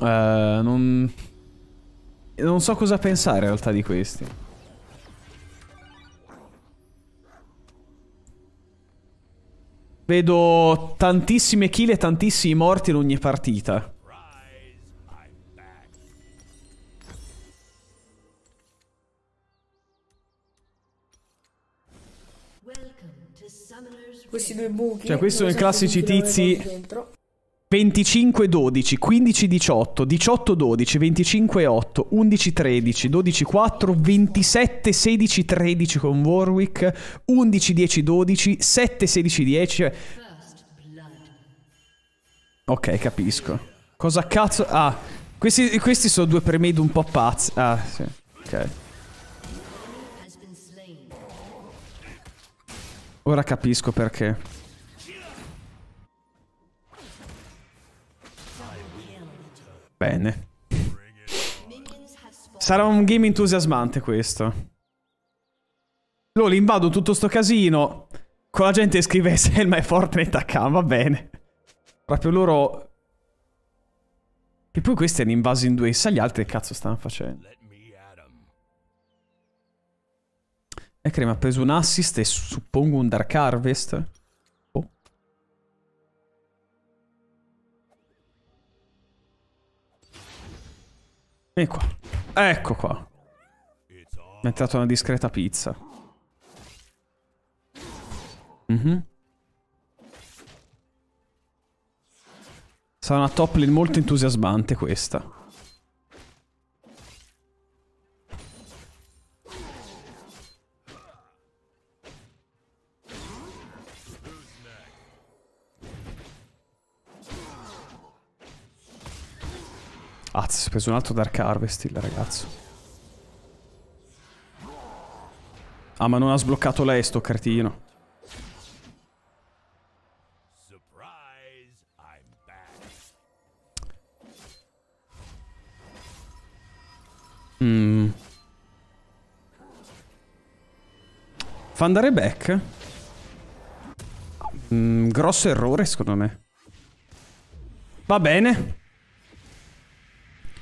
Uh, non... non so cosa pensare in realtà di questi. Vedo tantissime kill e tantissimi morti in ogni partita. Questi due buchi. Cioè, questi sono i classici tizi 25 12 15 18 18 12 25 8 11 13 12 4 27 16 13 con Warwick 11 10 12 7 16 10 Ok capisco Cosa cazzo Ah Questi, questi sono due premed un po' pazzi Ah sì Ok Ora capisco perché Bene. Sarà un game entusiasmante questo. Lol, invado tutto sto casino. Con la gente scrive Selma e Fortnite a K, va bene. Proprio loro... E poi questi hanno invaso in due gli altri che cazzo stanno facendo? Ecrem ha preso un assist e suppongo un Dark Harvest. E qua. Ecco qua. Mi è entrata una discreta pizza. Mm -hmm. Sarà una top lane molto entusiasmante questa. Ah, si è preso un altro Dark Harvest il ragazzo. Ah, ma non ha sbloccato lei sto cartino. Mm. Fa andare back? Mm, grosso errore, secondo me. Va bene.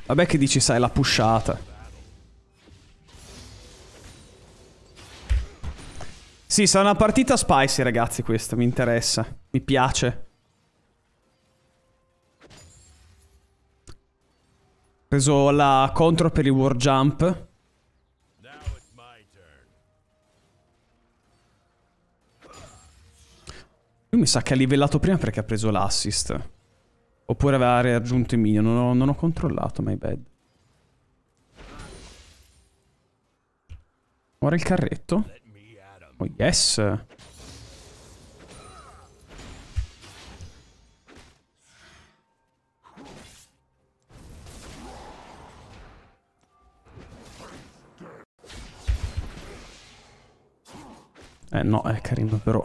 Vabbè che dici, sai, la pushata. Sì, sarà una partita spicy, ragazzi, questa. Mi interessa. Mi piace. Preso la contro per il war jump. Lui mi sa che ha livellato prima perché ha preso l'assist. Oppure aveva raggiunto il minion. Non ho, non ho controllato, my bad. Ora il carretto. Oh yes. Eh no, è carino però.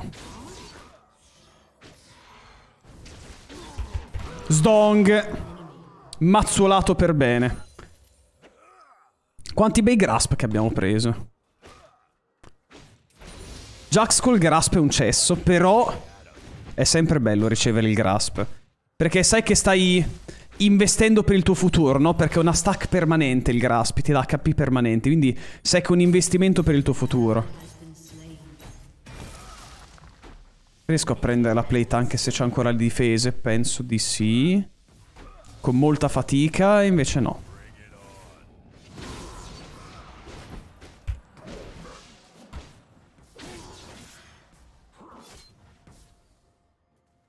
Sdong. Mazzolato per bene. Quanti bei grasp che abbiamo preso. Jax col grasp è un cesso, però è sempre bello ricevere il grasp. Perché sai che stai investendo per il tuo futuro, no? Perché è una stack permanente il grasp, ti dà HP permanente quindi sai che è un investimento per il tuo futuro. Riesco a prendere la plate anche se c'è ancora le difese? Penso di sì. Con molta fatica, invece no.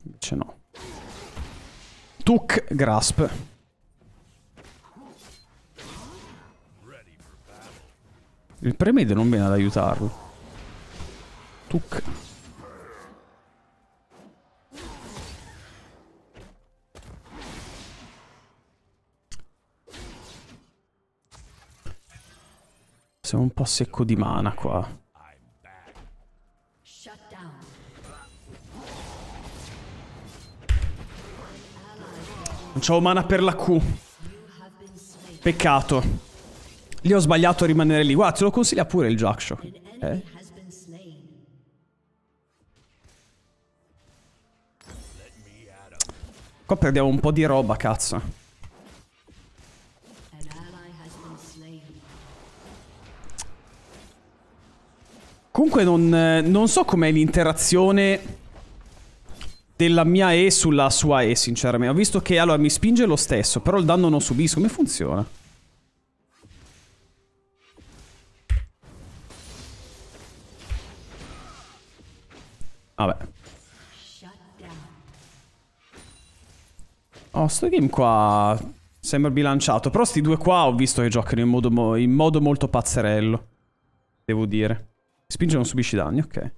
Invece no. Tuk Grasp. Il premide non viene ad aiutarlo. Tuk. Sono un po' secco di mana qua. Non c'ho mana per la Q. Peccato. Lì ho sbagliato a rimanere lì. Guarda, te lo consiglia pure il Jackshaw. Eh? Qua perdiamo un po' di roba, cazzo. Comunque non, eh, non so com'è l'interazione della mia E sulla sua E, sinceramente. Ho visto che allora mi spinge lo stesso, però il danno non subisco. Come funziona? Vabbè. Oh, sto game qua sembra bilanciato. Però sti due qua ho visto che giocano in modo, in modo molto pazzerello. Devo dire. Spinge non subisci danni, ok.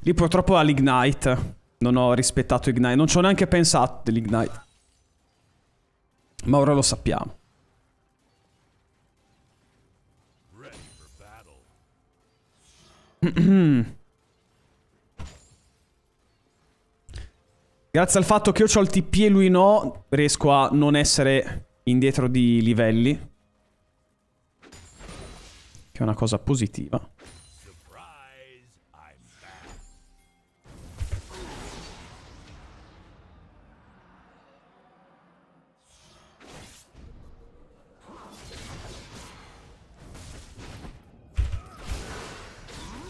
Lì purtroppo ha l'Ignite. Non ho rispettato Ignite. Non ci ho neanche pensato dell'Ignite. Ma ora lo sappiamo. Grazie al fatto che io ho il TP e lui no, riesco a non essere indietro di livelli che è una cosa positiva.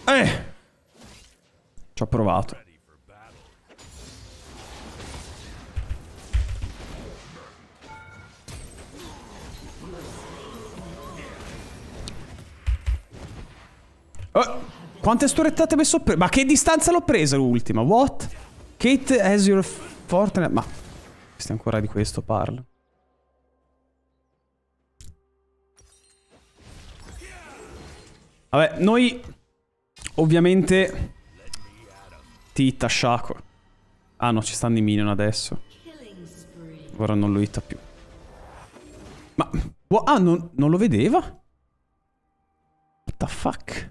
Eh! Ci ho provato. Oh, quante storettate mi sono preso? Ma che distanza l'ho presa l'ultima? What? Kate has your fortune. Ma... Questi ancora di questo parlo. Vabbè, noi... Ovviamente... Titta, Shaco. Ah no, ci stanno i minion adesso. Ora non lo hitta più. Ma... Ah, non, non lo vedeva? What the fuck?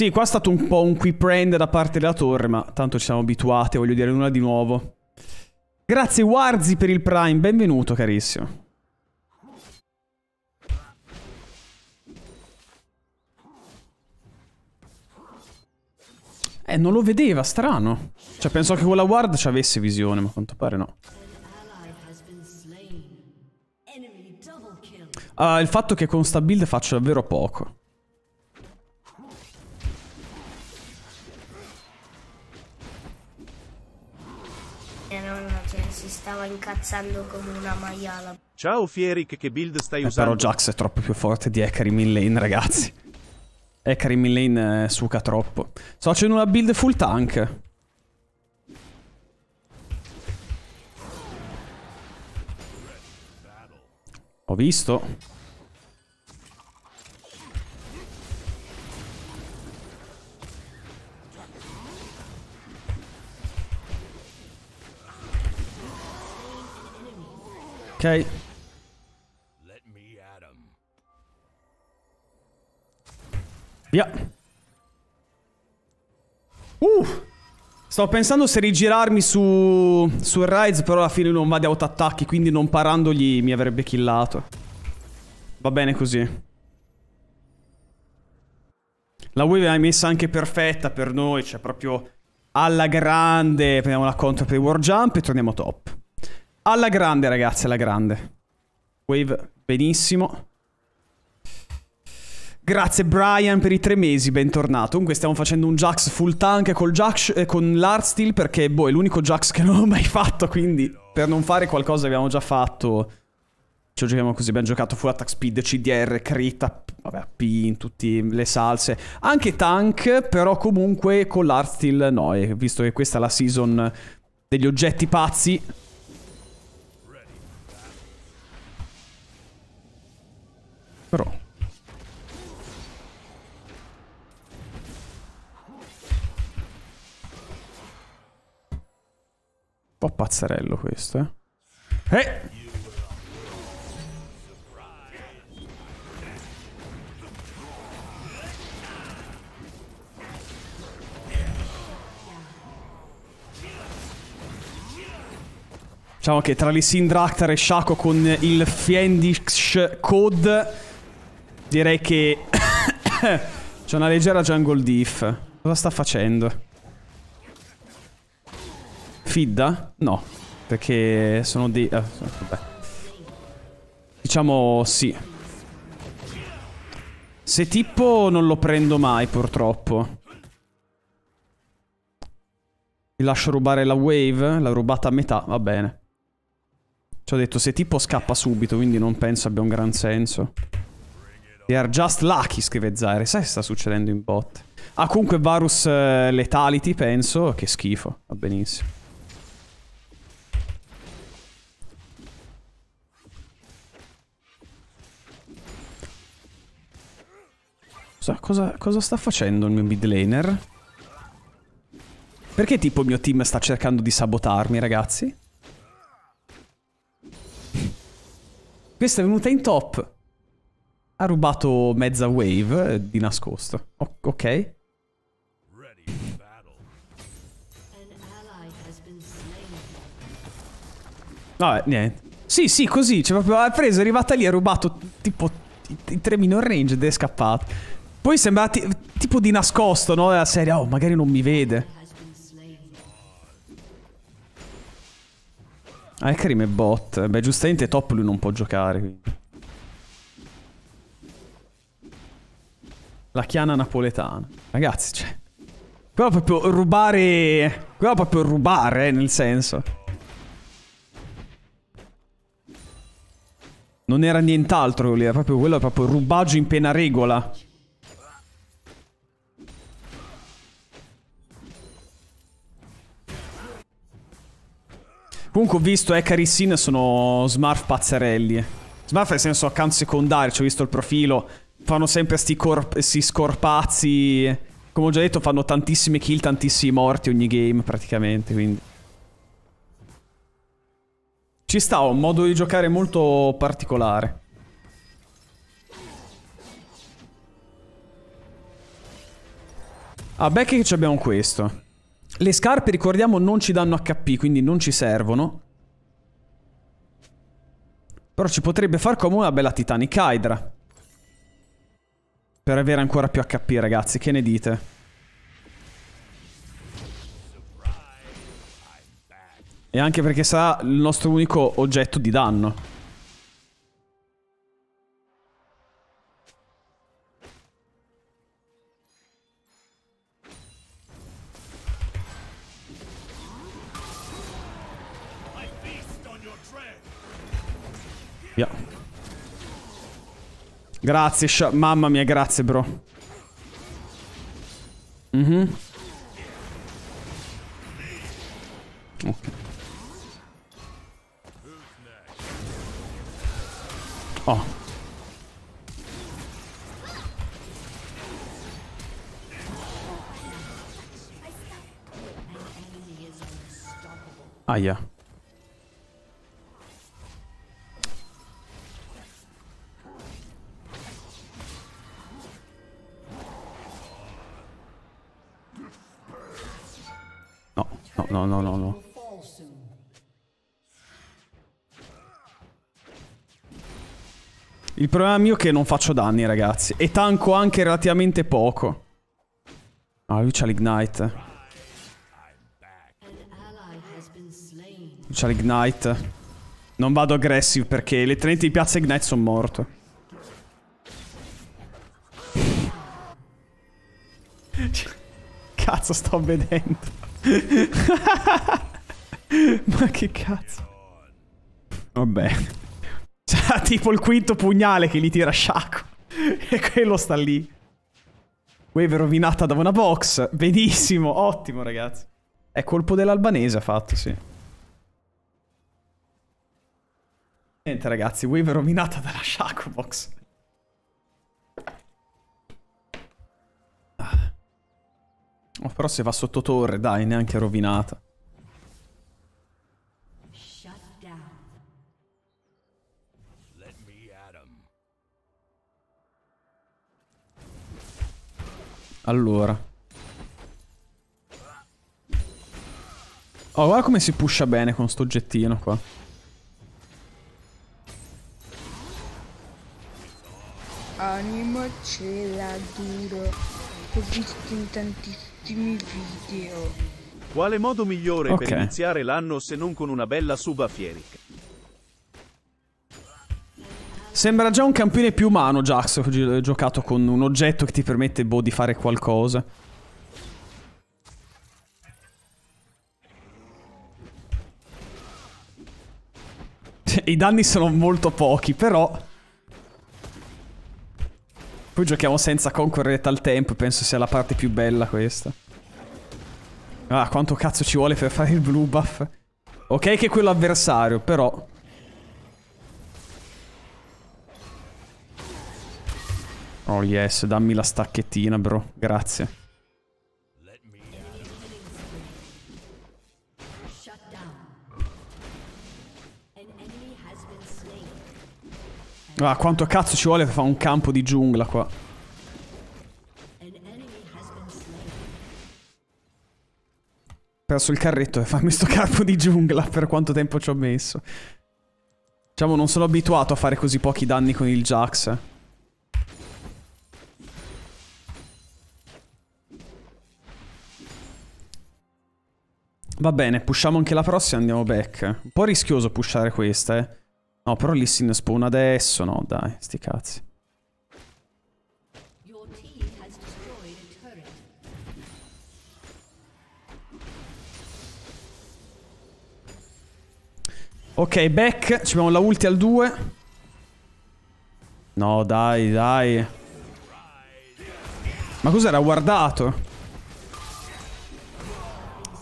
Sì, qua è stato un po' un qui prende da parte della torre, ma tanto ci siamo abituati, voglio dire nulla di nuovo. Grazie Warzi per il Prime, benvenuto carissimo. Eh, non lo vedeva, strano. Cioè, penso che quella ward ci avesse visione, ma a quanto pare no. Uh, il fatto che con sta build faccio davvero poco. stava incazzando come una maiala. Ciao Fieric, che build stai eh, usando? Però Jax è troppo più forte di Ekari Midlane, ragazzi. Ekari Midlane eh, suca troppo. Sto facendo una build full tank. Ho visto. Ok. Via. Uh. Stavo pensando se rigirarmi su, su Rides, però alla fine non va di autoattacchi, quindi non parandogli mi avrebbe killato. Va bene così. La wave è messa anche perfetta per noi, cioè proprio alla grande. Prendiamo la contro per i warjump e torniamo top. Alla grande, ragazzi, alla grande. Wave, benissimo. Grazie Brian per i tre mesi, bentornato. Comunque stiamo facendo un Jax full tank col Jax, eh, con l'Artsteel perché, boh, è l'unico Jax che non ho mai fatto, quindi per non fare qualcosa che abbiamo già fatto... Ci giochiamo così, abbiamo giocato full attack speed, CDR, crit vabbè, P in tutte le salse. Anche tank, però comunque con l'Artsteel no, e eh, visto che questa è la season degli oggetti pazzi... Però... Un po' pazzerello questo, eh. Eh! Diciamo che tra Lissin Dractar e Shaco con il Fiendish Code Direi che... C'è una leggera jungle diff. Cosa sta facendo? Fidda? No. Perché sono di... Eh, vabbè. Diciamo sì. Se tipo non lo prendo mai purtroppo. Ti lascio rubare la wave. L'ho rubata a metà. Va bene. Ci ho detto se tipo scappa subito quindi non penso abbia un gran senso. They are just lucky, scrive Zaire. Sai che sta succedendo in bot? Ah, comunque Varus uh, eh, Letality, penso. Che schifo. Va benissimo. Cosa, cosa, sta facendo il mio mid laner? Perché tipo il mio team sta cercando di sabotarmi, ragazzi? Questa è venuta in top. Ha rubato mezza wave eh, di nascosto. O ok. Vabbè, eh, niente. Sì, sì, così. Cioè, proprio ha preso, è arrivata lì, ha rubato tipo i tre minor range ed è scappato. Poi sembra tipo di nascosto, no? La serie, oh, magari non mi vede. Ah, Karim è bot. Beh, giustamente top lui non può giocare, quindi. La chiana napoletana. Ragazzi, cioè... Qua proprio rubare... Qua proprio rubare, eh, nel senso. Non era nient'altro lì, era proprio quello, era proprio rubaggio in pena regola. Comunque ho visto eh, carissime, sono Smurf pazzerelli. Eh. Smurf nel senso account secondario, ci ho visto il profilo fanno sempre sti, sti scorpazzi. Come ho già detto, fanno tantissime kill, tantissimi morti ogni game praticamente, quindi... Ci sta, un modo di giocare molto particolare. Ah, beh che ci abbiamo questo. Le scarpe, ricordiamo, non ci danno HP, quindi non ci servono. Però ci potrebbe far come una bella Titanic Hydra per avere ancora più HP, ragazzi. Che ne dite? E anche perché sarà il nostro unico oggetto di danno. Yeah. Grazie, mamma mia, grazie, bro. Mhm. Mm ok. Oh. Aia. Ah, yeah. no, no, no, no. Il problema mio è che non faccio danni, ragazzi. E tanco anche relativamente poco. Ah, lui c'ha l'ignite. C'ha l'ignite. Non vado aggressive perché le tenenti di piazza ignite sono morto. Cazzo sto vedendo. Ma che cazzo. Vabbè. C'ha tipo il quinto pugnale che li tira Shaco E quello sta lì. Wave rovinata da una box. Benissimo, ottimo ragazzi. È colpo dell'albanese ha fatto, sì. Niente ragazzi, wave rovinata dalla Shaco Box. Oh, però se va sotto torre, dai, neanche rovinata. Allora. Oh, guarda come si pusha bene con sto oggettino qua. Animo ce l'ha duro. Ho visto in tantissimo ultimi video. Quale modo migliore okay. per iniziare l'anno se non con una bella sub a Sembra già un campione più umano, Jax, giocato con un oggetto che ti permette, boh, di fare qualcosa. Cioè, I danni sono molto pochi, però... Poi giochiamo senza concorrere al tempo, penso sia la parte più bella questa. Ah, quanto cazzo ci vuole per fare il blue buff. Ok che è quello avversario, però... Oh yes, dammi la stacchettina, bro. Grazie. Ah, quanto cazzo ci vuole per fare un campo di giungla qua? Perso il carretto e fammi sto campo di giungla per quanto tempo ci ho messo. Diciamo, non sono abituato a fare così pochi danni con il Jax. Eh. Va bene, pushiamo anche la prossima e andiamo back. Un po' rischioso pushare questa, eh. No, però lì si ne spawn adesso. No, dai, sti cazzi. Ok, back. Ci abbiamo la ulti al 2. No, dai, dai. Ma cos'era? Guardato.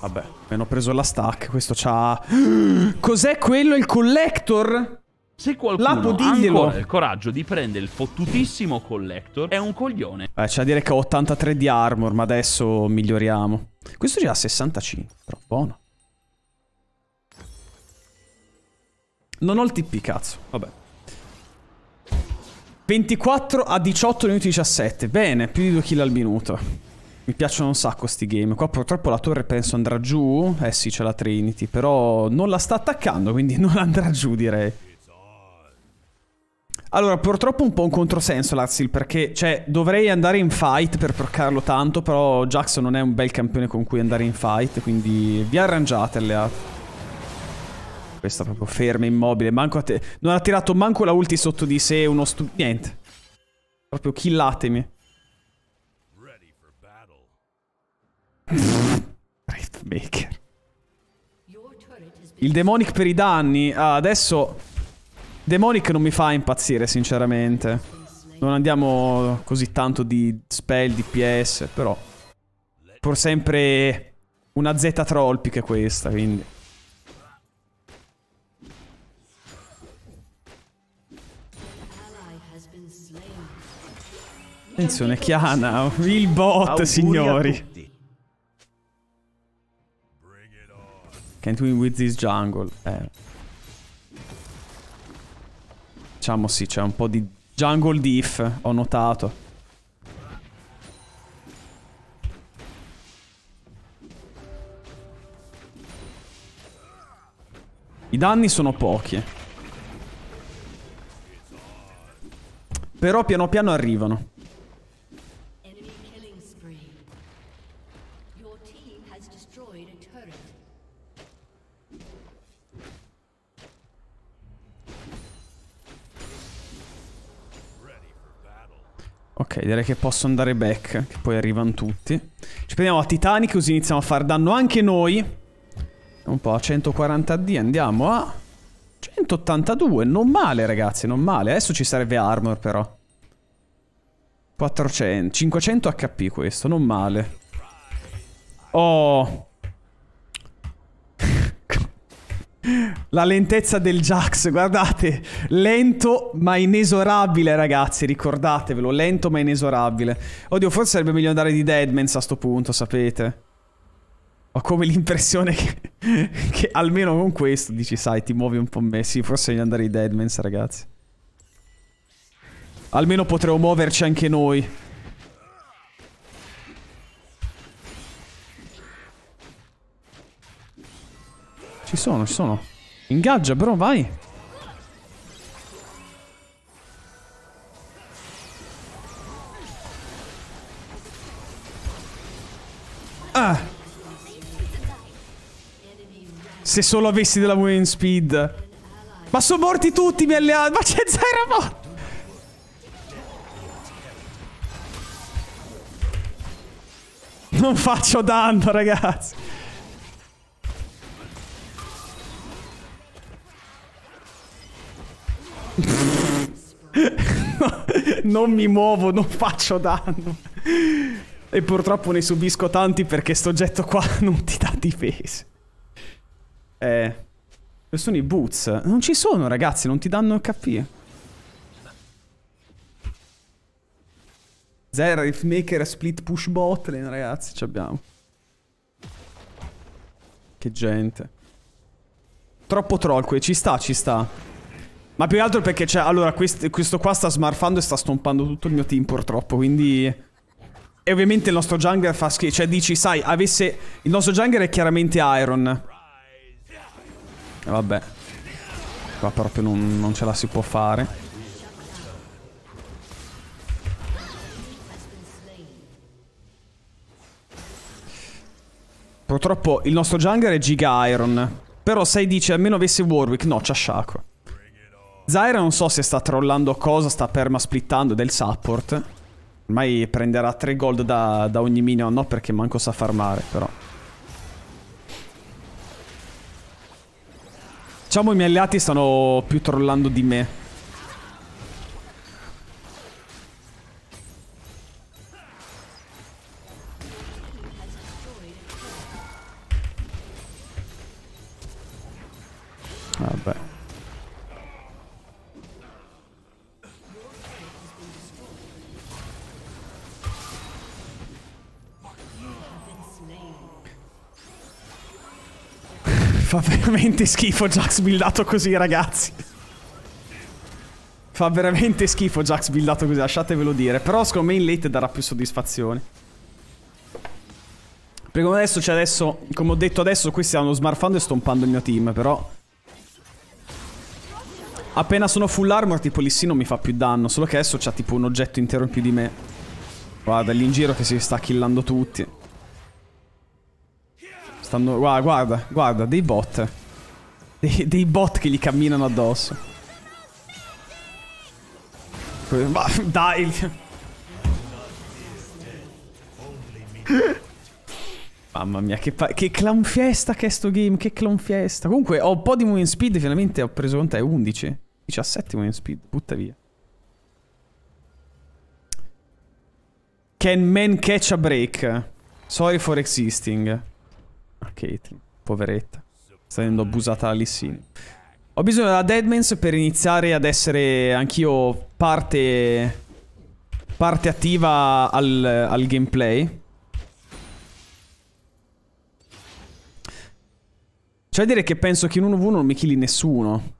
Vabbè, mi hanno preso la stack. Questo c'ha... Cos'è quello? Il collector? Se qualcuno ha ancora il coraggio di prendere il fottutissimo collector, è un coglione. Eh, c'è da dire che ho 83 di armor, ma adesso miglioriamo. Questo già ha 65, però buono. Non ho il TP, cazzo. Vabbè. 24 a 18 minuti 17. Bene, più di 2 kill al minuto. Mi piacciono un sacco questi game. Qua purtroppo la torre penso andrà giù. Eh sì, c'è la Trinity, però non la sta attaccando, quindi non andrà giù, direi. Allora, purtroppo un po' un controsenso Lazil, perché cioè, dovrei andare in fight per proccarlo tanto, però Jackson non è un bel campione con cui andare in fight, quindi vi arrangiate alleati. Questa proprio ferma, immobile, manco a te. Non ha tirato manco la ulti sotto di sé uno stu... Niente. Proprio killatemi. Riftmaker. Il demonic per i danni. Ah, adesso... Demonic non mi fa impazzire, sinceramente. Non andiamo così tanto di spell, DPS, però... Pur sempre una Z trollpic che questa, quindi... Attenzione, Chiana, il bot, signori. Can't win with this jungle. Eh. Diciamo sì, c'è un po' di jungle diff, ho notato. I danni sono pochi. Però piano piano arrivano. Ok, direi che posso andare back, che poi arrivano tutti. Ci prendiamo a Titanic così iniziamo a far danno anche noi. Un po' a 140D, andiamo a... 182, non male ragazzi, non male. Adesso ci serve armor però. 400, 500 HP questo, non male. Oh, La lentezza del Jax, guardate, lento ma inesorabile ragazzi, ricordatevelo, lento ma inesorabile. Oddio, forse sarebbe meglio andare di Deadman a sto punto, sapete? Ho come l'impressione che, che, almeno con questo dici, sai, ti muovi un po' me. Sì, forse meglio andare di Deadman, ragazzi. Almeno potremo muoverci anche noi. Ci sono, ci sono. Ingaggia, bro, vai. Ah. Se solo avessi della win speed. Ma sono morti tutti i miei alleati. Ma c'è zero morti. Non faccio danno, ragazzi. non mi muovo, non faccio danno. E purtroppo ne subisco tanti perché sto oggetto qua non ti dà difesa. Eh. Dove sono i boots? Non ci sono, ragazzi, non ti danno HP. Zera, Rift Maker, Split Push Botlane, ragazzi, ci abbiamo. Che gente. Troppo troll qui, ci sta, ci sta. Ma più che altro perché, c'è. Cioè, allora, quest questo qua sta smarfando e sta stompando tutto il mio team, purtroppo, quindi... E ovviamente il nostro jungler fa schifo, cioè dici, sai, avesse... Il nostro jungler è chiaramente Iron. E vabbè. Qua proprio non, non ce la si può fare. Purtroppo il nostro jungler è Giga Iron. Però sai dici almeno avesse Warwick. No, c'ha Shaco. Zaira non so se sta trollando cosa, sta permasplittando del support. Ormai prenderà 3 gold da, da ogni minion, no perché manco sa farmare, però. Diciamo i miei alleati stanno più trollando di me. Vabbè. Fa veramente schifo Jax buildato così, ragazzi. Fa veramente schifo Jax buildato così, lasciatevelo dire. Però secondo me in late darà più soddisfazione. Perché come adesso, c'è adesso, come ho detto adesso, questi stanno smarfando e stompando il mio team, però... Appena sono full armor, tipo l'Issino mi fa più danno, solo che adesso c'ha tipo un oggetto intero in più di me. Guarda, lì in giro che si sta killando tutti. Stanno... Guarda, guarda, guarda, dei bot. Dei, dei bot che gli camminano addosso. Ma dai! Mamma mia, che, che clown fiesta che è sto game, che clown fiesta. Comunque ho un po' di movement speed, finalmente ho preso conto, è 11. 17 movement speed, butta via. Can man catch a break? Sorry for existing. Ah, Katie, poveretta. Sta venendo abusata da Lissini. Ho bisogno della Deadmans per iniziare ad essere anch'io parte... Parte attiva al, al gameplay. Cioè dire che penso che in 1v1 non mi killi nessuno.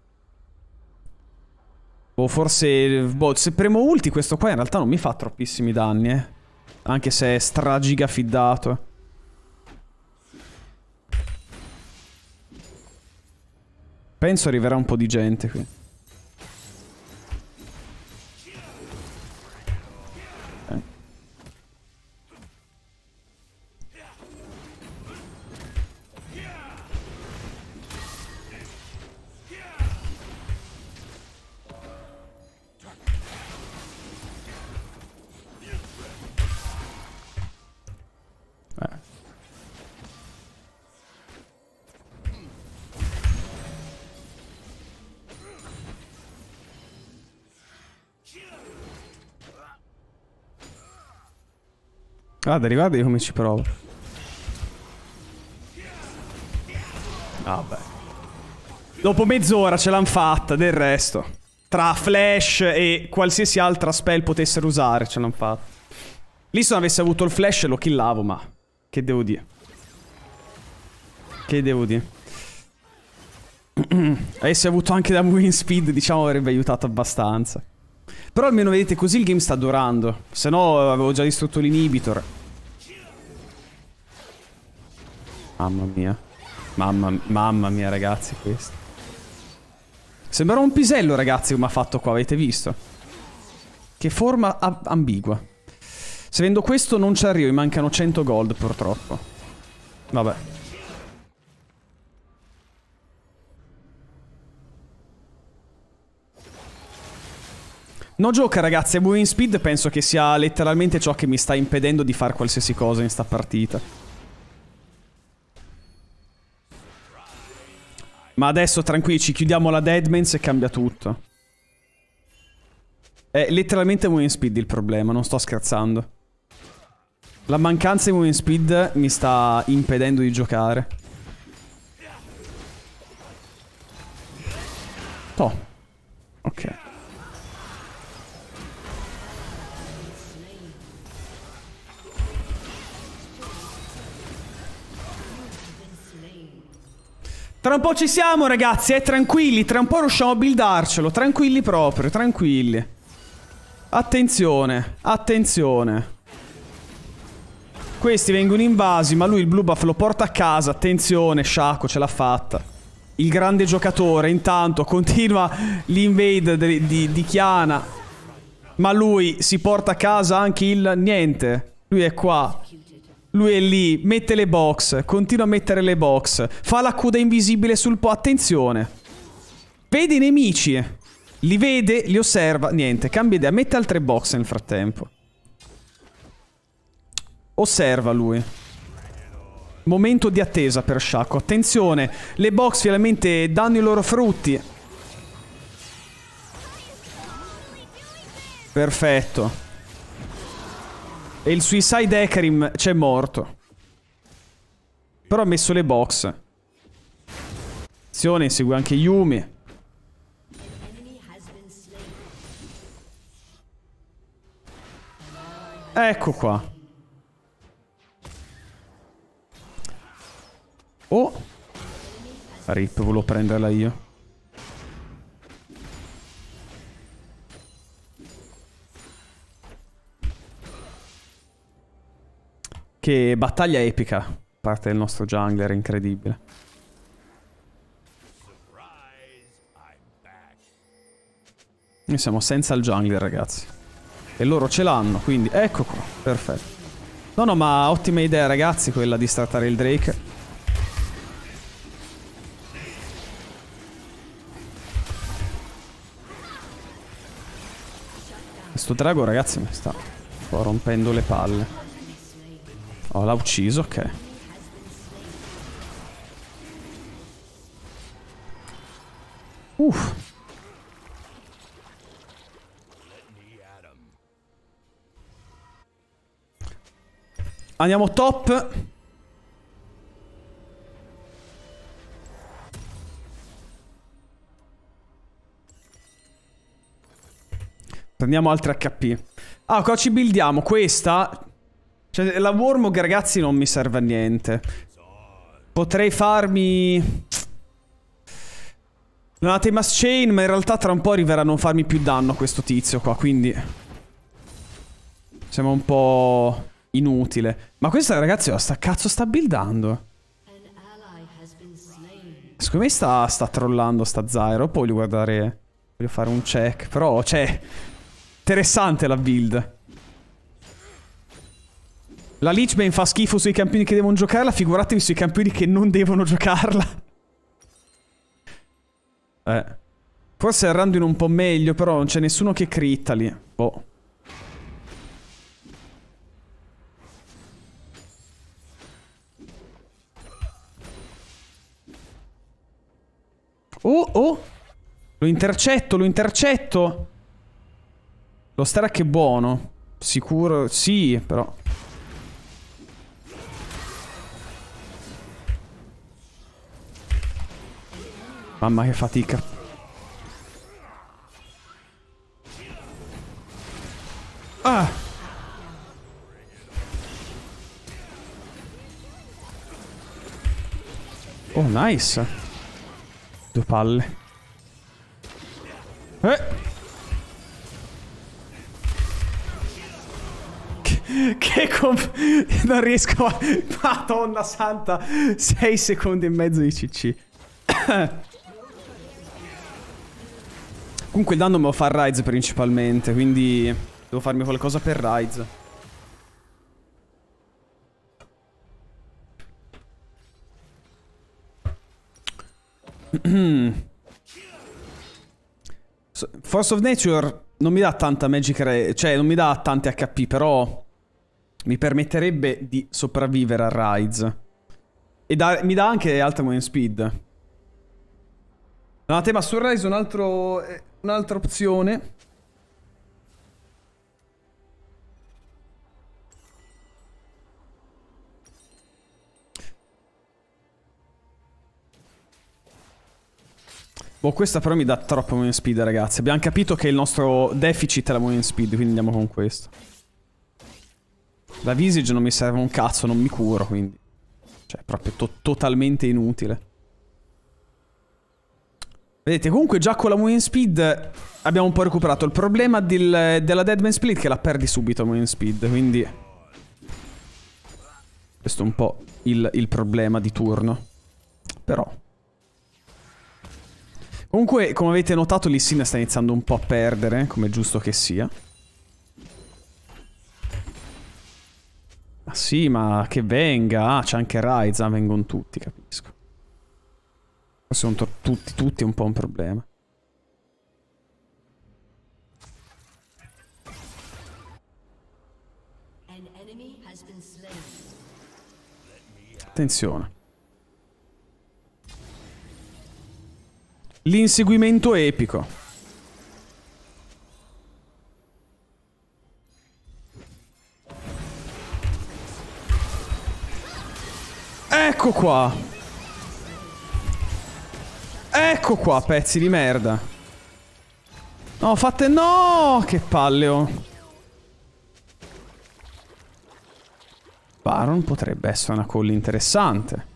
O forse... Boh, se premo ulti questo qua in realtà non mi fa troppissimi danni, eh. Anche se è stragiga fiddato. Penso arriverà un po' di gente qui. Guarda, guarda io come ci provo. Vabbè. Dopo mezz'ora ce l'hanno fatta, del resto. Tra flash e qualsiasi altra spell potessero usare, ce l'hanno fatta. Lì se non avessi avuto il flash lo killavo, ma... Che devo dire? Che devo dire? avessi avuto anche la moving speed, diciamo, avrebbe aiutato abbastanza. Però almeno vedete così il game sta durando. Se no avevo già distrutto l'inhibitor. Mamma mia. Mamma, mamma mia, ragazzi, questo. Sembrava un pisello, ragazzi, come ha fatto qua, avete visto? Che forma ambigua. Se vendo questo non ci arrivo, mi mancano 100 gold, purtroppo. Vabbè. No joke ragazzi, a moving speed penso che sia letteralmente ciò che mi sta impedendo di fare qualsiasi cosa in sta partita. Ma adesso tranquilli, ci chiudiamo la Deadmans e cambia tutto. È letteralmente moving speed il problema, non sto scherzando. La mancanza di moving speed mi sta impedendo di giocare. Oh. Ok. Tra un po' ci siamo ragazzi, eh, tranquilli, tra un po' riusciamo a buildarcelo, tranquilli proprio, tranquilli. Attenzione, attenzione. Questi vengono invasi, ma lui il blue buff lo porta a casa, attenzione, Shaco ce l'ha fatta. Il grande giocatore intanto continua l'invade di, di, di Chiana, ma lui si porta a casa anche il niente. Lui è qua. Lui è lì, mette le box, continua a mettere le box, fa la coda invisibile sul po', attenzione. Vede i nemici, eh. li vede, li osserva, niente, cambia idea, mette altre box nel frattempo. Osserva lui. Momento di attesa per Shaco, attenzione, le box finalmente danno i loro frutti. Perfetto. E il Suicide Ekrim c'è morto. Però ha messo le box. Attenzione, segue anche Yumi. Ecco qua. Oh. Rip, volevo prenderla io. Che battaglia epica. Parte del nostro jungler, incredibile. Noi siamo senza il jungler, ragazzi. E loro ce l'hanno, quindi... Ecco qua, perfetto. No, no, ma ottima idea, ragazzi, quella di startare il Drake. Questo drago, ragazzi, mi sta un po' rompendo le palle. Oh, l'ha ucciso, ok. Uff. Andiamo top. Prendiamo altre HP. Ah, cosa ci buildiamo? Questa cioè, la Warmog, oh, ragazzi, non mi serve a niente. Potrei farmi... La ha Temas Chain, ma in realtà tra un po' arriverà a non farmi più danno questo tizio qua, quindi... Siamo un po' inutile. Ma questa, ragazzi, oh, sta cazzo sta buildando. Secondo me sta, sta trollando sta Zyro, poi voglio guardare... Voglio fare un check, però, cioè... Interessante la build. La Lichbane fa schifo sui campioni che devono giocarla, figuratevi sui campioni che non devono giocarla. Eh. Forse il Randuin un po' meglio, però non c'è nessuno che critta lì. Boh. Oh, oh! Lo intercetto, lo intercetto! Lo starak è buono. Sicuro? Sì, però... Mamma che fatica. Ah! Oh, nice. Due palle. Eh! Che, comp... Non riesco a... Madonna santa! 6 secondi e mezzo di CC. Comunque il danno me lo fa Rise principalmente, quindi devo farmi qualcosa per Rise. Force of Nature non mi dà tanta magic rate, cioè non mi dà tanti HP, però mi permetterebbe di sopravvivere a Rise. E da, mi dà anche alta movement speed. No, tema su Rise un altro... Eh, Un'altra opzione. Boh, questa però mi dà troppo movement speed, ragazzi. Abbiamo capito che il nostro deficit è la moving speed, quindi andiamo con questo. La visage non mi serve un cazzo, non mi curo, quindi... Cioè, è proprio to totalmente inutile. Vedete, comunque già con la moving speed abbiamo un po' recuperato. Il problema del, della Deadman Split è che la perdi subito la moving speed, quindi... Questo è un po' il, il problema di turno. Però... Comunque, come avete notato, Lee sta iniziando un po' a perdere, come è giusto che sia. Ma sì, ma che venga, ah, c'è anche Ryza, vengono tutti, capito? Sono tutti, tutti un po' un problema. Attenzione. L'inseguimento epico. Ecco qua. Ecco qua, pezzi di merda. No, fate... No! Che palleo. Oh. Baron potrebbe essere una call interessante.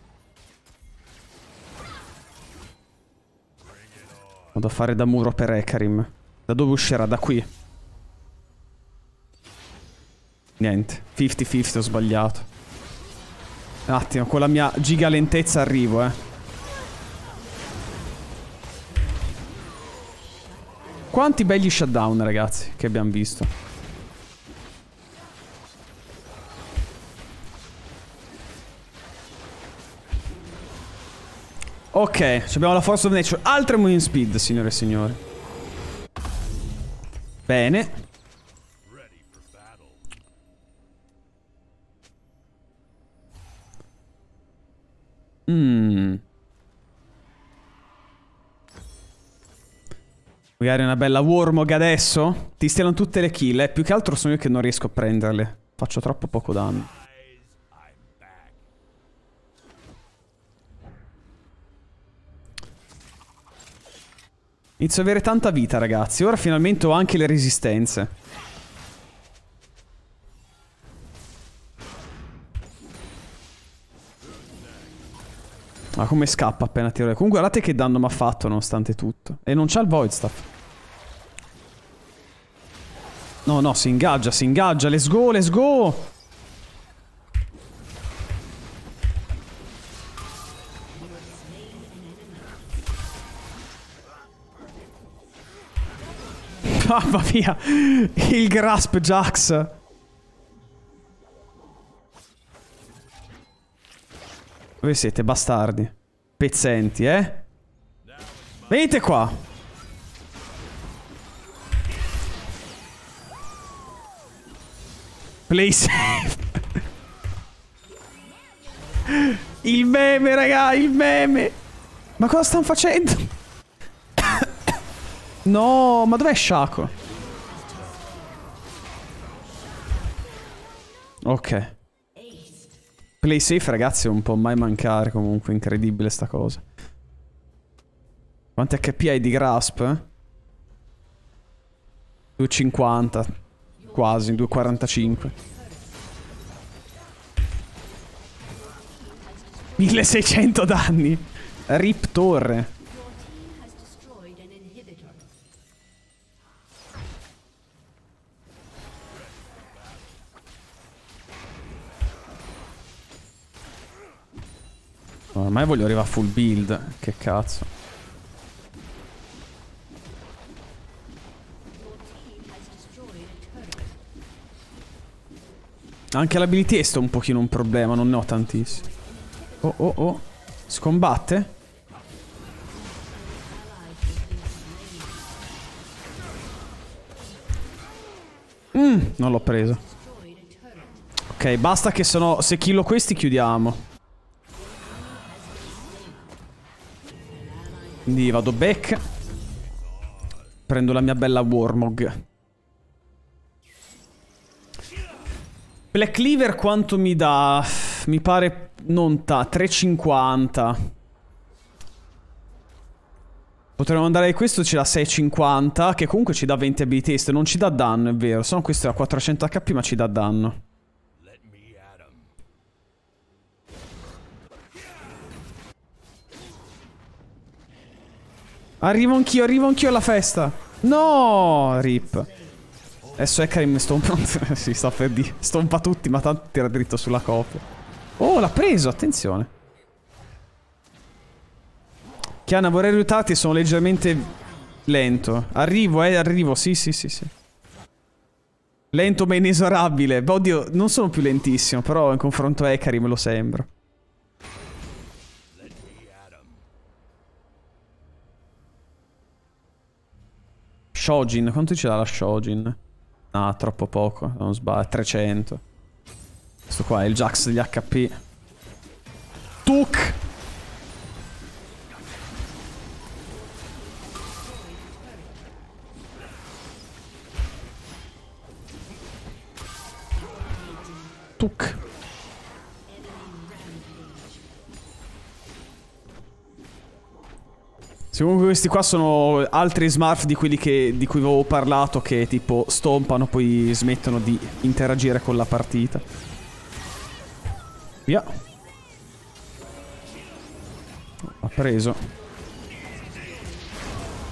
Vado a fare da muro per Ekarim. Da dove uscirà? Da qui. Niente. 50-50 ho sbagliato. Un attimo, con la mia giga lentezza arrivo, eh. Quanti belli shutdown, ragazzi, che abbiamo visto. Ok, abbiamo la Force of Nature. Altra Moving Speed, signore e signori. Bene. Mmm. Magari una bella Wormog adesso? Ti stilano tutte le kill, eh? Più che altro sono io che non riesco a prenderle. Faccio troppo poco danno. Inizio ad avere tanta vita, ragazzi. Ora finalmente ho anche le resistenze. Ma come scappa appena tiro? Comunque guardate che danno mi ha fatto nonostante tutto. E non c'ha il Void Staff. No, no, si ingaggia, si ingaggia. Let's go, let's go. Mamma mia, il grasp Jax. Voi siete bastardi. Pezzenti, eh? Venite qua. Play safe. Il meme, raga, il meme. Ma cosa stanno facendo? no, ma dov'è Shaco? Ok. Play safe, ragazzi, non può mai mancare comunque. Incredibile sta cosa. Quanti HP hai di grasp? Eh? 250. Quasi, 2,45. 1600 danni. Rip torre. Ormai voglio arrivare a full build. Che cazzo. Anche l'ability è un pochino un problema, non ne ho tantissimi. Oh oh oh. Scombatte? Mm, non l'ho preso. Ok, basta che sono... Se killo questi chiudiamo. Quindi vado back. Prendo la mia bella Wormog. Black Cleaver quanto mi dà? Mi pare non ta, 3,50. Potremmo andare a questo, ce dà 6,50, che comunque ci dà 20 ability test, non ci dà danno, è vero. Se no questo è a 400 HP, ma ci dà danno. Arrivo anch'io, arrivo anch'io alla festa. No, rip. Adesso Ekarim stompa... si sta per di Stompa tutti, ma tanto tira dritto sulla copia. Oh, l'ha preso, attenzione. Chiana, vorrei aiutarti, sono leggermente lento. Arrivo, eh, arrivo, sì, sì, sì, sì. Lento ma inesorabile. Beh, oddio, non sono più lentissimo, però in confronto a Ekari me lo sembro. Shojin, quanto ci dà la Shojin? No, troppo poco, non sbaglio. 300. Questo qua è il Jax degli HP. Tuk! Tuk. Comunque questi qua sono altri smart di quelli che, di cui avevo parlato che tipo stompano poi smettono di interagire con la partita. Via. Ha preso.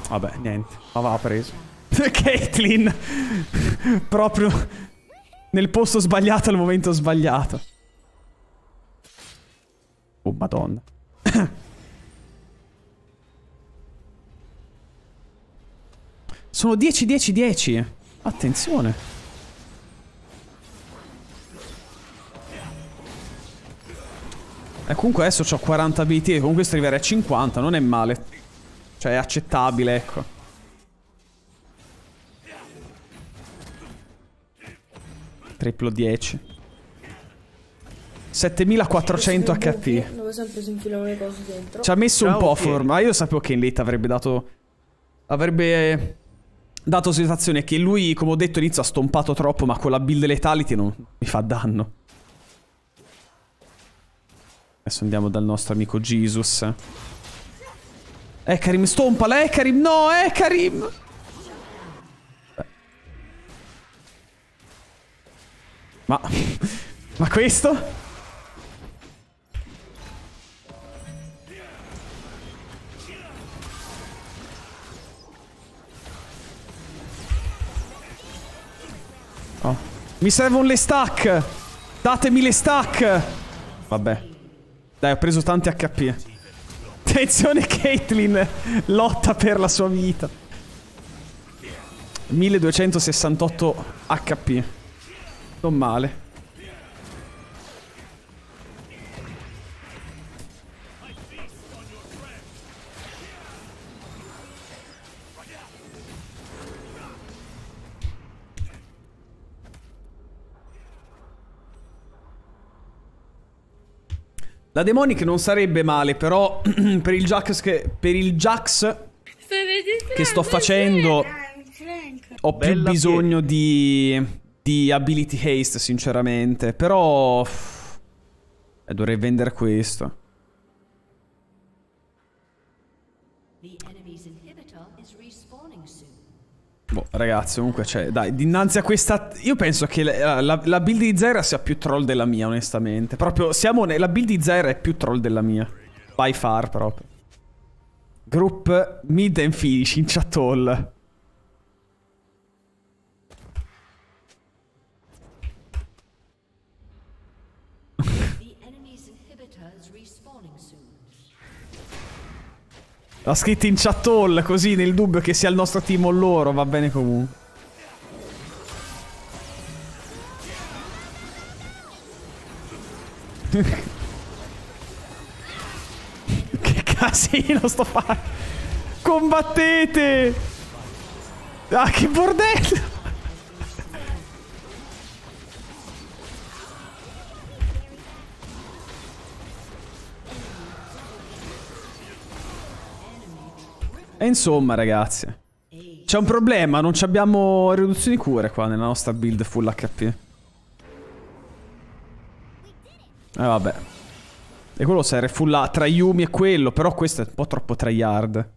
Vabbè, niente. Ma va, ha preso. Caitlyn! Proprio nel posto sbagliato al momento sbagliato. Oh, madonna. Sono 10, 10, 10. Attenzione. E comunque adesso ho 40 BT e con questo arrivare a 50 non è male. Cioè è accettabile, ecco. Triplo 10. 7400 HP. Ci ha messo Ciao, un po' a forma. Io sapevo che in late avrebbe dato... Avrebbe Dato situazione che lui, come ho detto all'inizio, ha stompato troppo, ma con la build letality non mi fa danno. Adesso andiamo dal nostro amico Jesus. Ekarim, stompala, Ekarim, no, Ekarim! Ma... Ma questo? Mi servono le stack. Datemi le stack. Vabbè. Dai, ho preso tanti HP. Attenzione, Caitlyn. Lotta per la sua vita. 1268 HP. Non male. La Demonic non sarebbe male, però per il Jax che, per il Jax che sto facendo ho più bisogno di, di ability haste, sinceramente. Però... Eh, dovrei vendere questo. Boh, ragazzi, comunque, cioè, dai, dinanzi a questa... Io penso che la, la, la build di Zera sia più troll della mia, onestamente. Proprio, siamo... Ne... La build di Zera è più troll della mia. By far, proprio. Group mid and finish in chat all. L'ha scritto in chat all, così nel dubbio che sia il nostro team o loro, va bene comunque. che casino sto facendo! Combattete! Ah, che bordello! insomma, ragazzi. C'è un problema, non abbiamo riduzioni cure qua nella nostra build full HP. E eh, vabbè. E quello serve full A tra Yumi e quello, però questo è un po' troppo tryhard.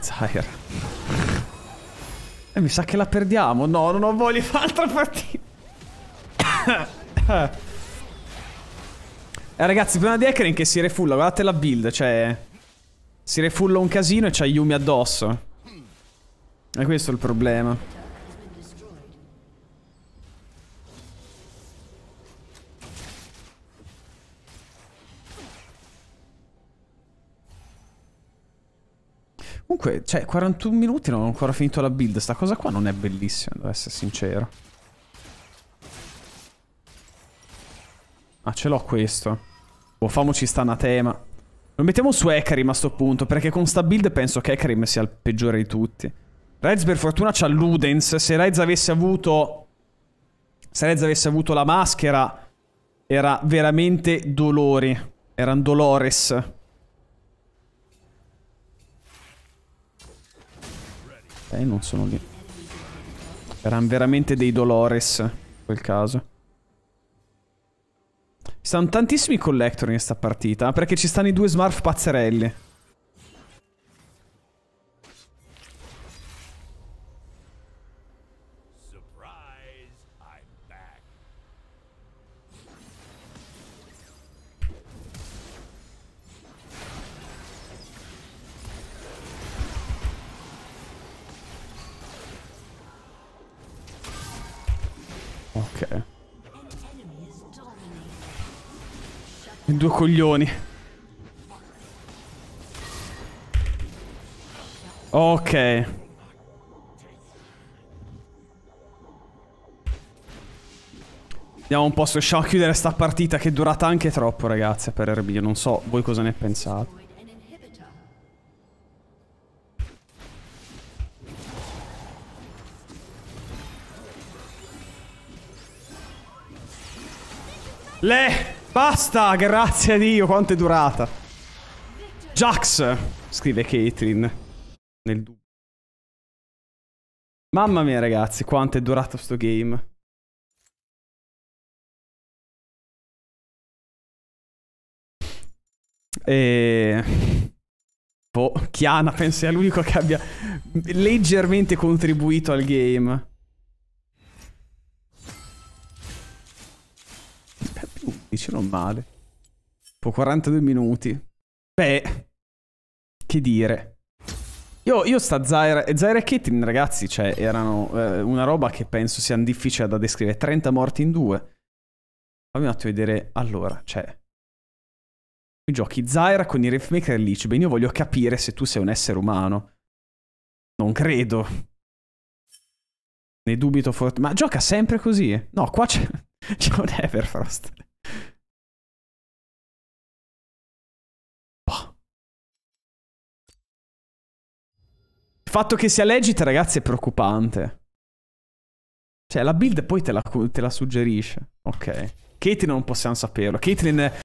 Zaira. E eh, mi sa che la perdiamo. No, non ho voglia di fare altra partita. Eh. Eh, ragazzi, il problema di Ekren è che si refulla. Guardate la build, cioè... Si refulla un casino e c'ha Yumi addosso. E questo è il problema. Comunque, cioè, 41 minuti non ho ancora finito la build. Sta cosa qua non è bellissima, devo essere sincero. Ah, ce l'ho questo. O famoci sta anatema. Lo mettiamo su Ekarim a sto punto, perché con sta build penso che Ekarim sia il peggiore di tutti. Reds per fortuna c'ha Ludens, se Reds avesse avuto... Se Reds avesse avuto la maschera, era veramente dolori. Erano dolores. Eh, non sono lì. Erano veramente dei dolores, in quel caso. Ci sono tantissimi collector in questa partita, perché ci stanno i due smurf pazzerelli. Due coglioni. Ok. Vediamo un po' se riusciamo a chiudere sta partita che è durata anche troppo, ragazzi, per Erbio. Non so voi cosa ne pensate. Le! Basta, grazie a Dio, quanto è durata. Jax, scrive Caitlyn. Nel dubbio. Mamma mia, ragazzi, quanto è durato sto game. E... Boh, Chiana penso sia l'unico che abbia leggermente contribuito al game. Dice non male. Dopo 42 minuti. Beh, che dire. Io, io sta Zaira, Zaira e Caitlyn, ragazzi, cioè, erano eh, una roba che penso sia difficile da descrivere. 30 morti in due. Fammi un attimo vedere. Allora, cioè... I giochi Zaira con i Riftmaker e Leech. io voglio capire se tu sei un essere umano. Non credo. Ne dubito fortemente. Ma gioca sempre così? No, qua c'è, c'è un Everfrost. Il fatto che sia legit, ragazzi, è preoccupante. Cioè, la build poi te la, te la suggerisce. Ok. Caitlyn non possiamo saperlo. Caitlyn